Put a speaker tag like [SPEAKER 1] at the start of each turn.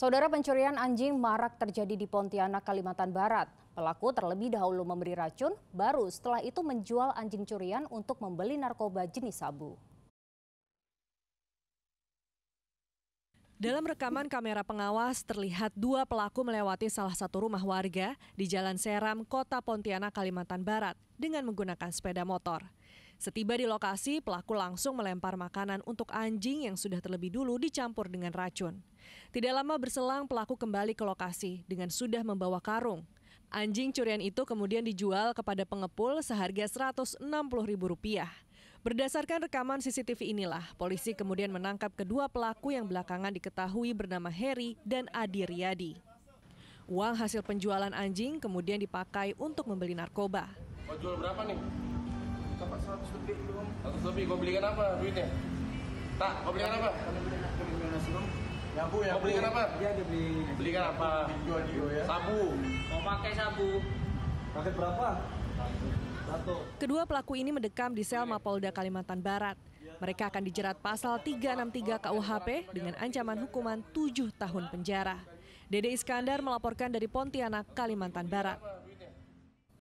[SPEAKER 1] Saudara pencurian anjing marak terjadi di Pontianak, Kalimantan Barat. Pelaku terlebih dahulu memberi racun, baru setelah itu menjual anjing curian untuk membeli narkoba jenis sabu. Dalam rekaman kamera pengawas terlihat dua pelaku melewati salah satu rumah warga di Jalan Seram, Kota Pontianak, Kalimantan Barat dengan menggunakan sepeda motor. Setiba di lokasi, pelaku langsung melempar makanan untuk anjing yang sudah terlebih dulu dicampur dengan racun. Tidak lama berselang pelaku kembali ke lokasi dengan sudah membawa karung. Anjing curian itu kemudian dijual kepada pengepul seharga Rp160.000. Berdasarkan rekaman CCTV inilah, polisi kemudian menangkap kedua pelaku yang belakangan diketahui bernama Heri dan Adi Riyadi. Uang hasil penjualan anjing kemudian dipakai untuk membeli narkoba. Kau jual berapa nih? Dapat 100 lebih 100 lebih, kau belikan apa duitnya? Tak, kau belikan apa? Kau belikan apa? sabu ya mau belikan apa iya dia beli belikan apa ya. sabu mau pakai sabu pakai berapa satu kedua pelaku ini mendekam di sel Mapolda Kalimantan Barat mereka akan dijerat pasal 363 KUHP dengan ancaman hukuman 7 tahun penjara. Dede Iskandar melaporkan dari Pontianak, Kalimantan Barat.